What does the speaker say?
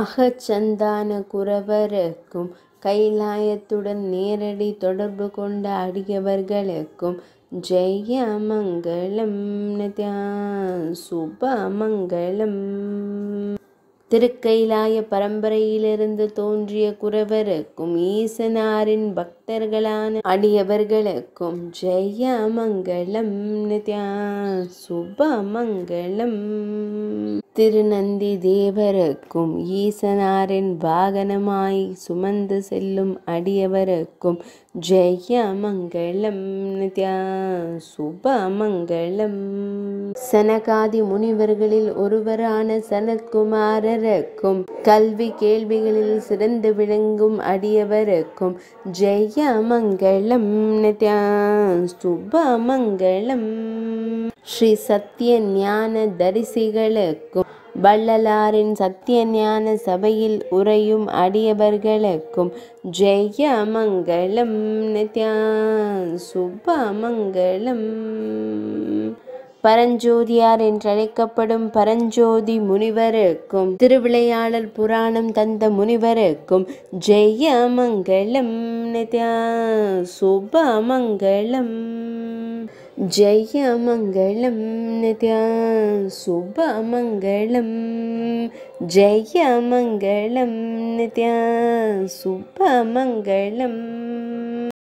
அகச்சந்தான குரவருக்கும் கைலாயத்துடன் நேரடி தொடர்பு கொண்ட அடியவர்களுக்கும் ஜெய மங்களம் சுபமங்களம் திருக்கைலாய பரம்பரையிலிருந்து தோன்றிய குறவருக்கும் ஈசனாரின் பக்தர்களான அடியவர்களுக்கும் ஜெய மங்களம் நித்யா சுபமங்கலம் திருநந்தி தேவருக்கும் ஈசனாரின் வாகனமாய் சுமந்து செல்லும் அடியவருக்கும் ஜெய மங்களம் நித்யா சுபமங்கலம் சனகாதி முனிவர்களில் ஒருவரான சனத்குமாரர் அடியவருக்கும் கல்வி கேள்விகளில் சிறந்து விளங்கும் அடியவருக்கும் ஜெய மங்களம் சுபமங்களம் ஸ்ரீ சத்திய ஞான தரிசிகளுக்கும் வள்ளலாரின் சத்திய ஞான சபையில் உறையும் அடியவர்களுக்கும் ஜெய மங்களம் சுபமங்களம் பரஞ்சோதியார் என்றழைக்கப்படும் பரஞ்சோதி முனிவருக்கும் திருவிளையாளர் புராணம் தந்த முனிவருக்கும் ஜெயமங்கலம் நித்யா சுபமங்கலம் ஜெயமங்கலம் நித்யா சுபமங்களம் ஜெயமங்கலம் நித்யா சுபமங்களம்